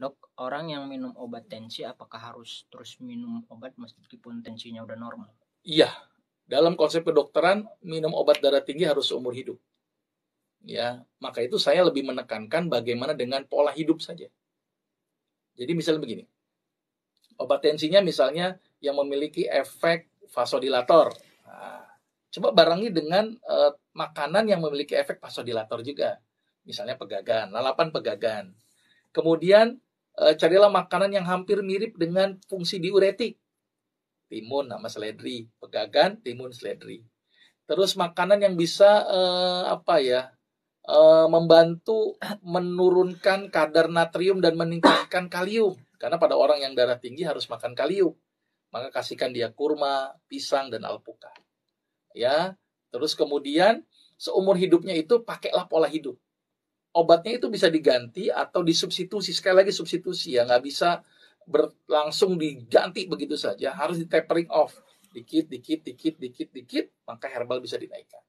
Dok, orang yang minum obat tensi apakah harus terus minum obat meskipun tensinya udah normal? Iya, dalam konsep kedokteran minum obat darah tinggi harus seumur hidup. Ya, maka itu saya lebih menekankan bagaimana dengan pola hidup saja. Jadi misalnya begini, obat tensinya misalnya yang memiliki efek vasodilator. Nah, coba barengi dengan eh, makanan yang memiliki efek vasodilator juga. Misalnya pegagan, lalapan pegagan. Kemudian Eh, carilah makanan yang hampir mirip dengan fungsi diuretik. Timun sama seledri, pegagan, timun, seledri. Terus makanan yang bisa uh, apa ya? Uh, membantu menurunkan kadar natrium dan meningkatkan kalium. Karena pada orang yang darah tinggi harus makan kalium. Maka kasihkan dia kurma, pisang dan alpukat. Ya. Terus kemudian seumur hidupnya itu pakailah pola hidup obatnya itu bisa diganti atau disubstitusi sekali lagi substitusi ya nggak bisa berlangsung diganti begitu saja harus di tapering off dikit dikit dikit dikit dikit maka herbal bisa dinaikkan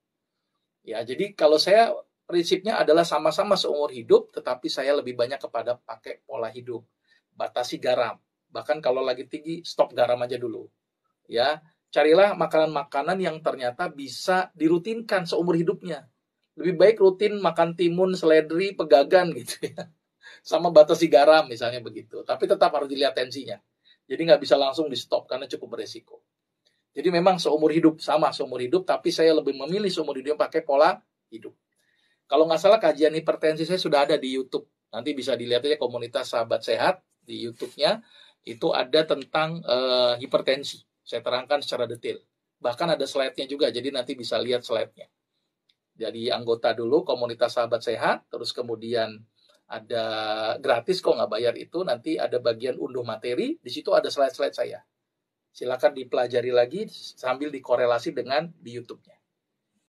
ya jadi kalau saya prinsipnya adalah sama-sama seumur hidup tetapi saya lebih banyak kepada pakai pola hidup batasi garam bahkan kalau lagi tinggi stop garam aja dulu ya carilah makanan-makanan yang ternyata bisa dirutinkan seumur hidupnya lebih baik rutin makan timun, seledri, pegagan gitu ya. Sama batasi garam misalnya begitu. Tapi tetap harus dilihat tensinya. Jadi nggak bisa langsung di stop karena cukup beresiko. Jadi memang seumur hidup sama seumur hidup, tapi saya lebih memilih seumur hidup pakai pola hidup. Kalau nggak salah kajian hipertensi saya sudah ada di YouTube. Nanti bisa dilihat aja komunitas sahabat sehat di YouTube-nya itu ada tentang uh, hipertensi. Saya terangkan secara detail. Bahkan ada slide-nya juga, jadi nanti bisa lihat slide-nya jadi anggota dulu komunitas sahabat sehat terus kemudian ada gratis kok nggak bayar itu nanti ada bagian unduh materi di situ ada slide-slide saya silakan dipelajari lagi sambil dikorelasi dengan di YouTube-nya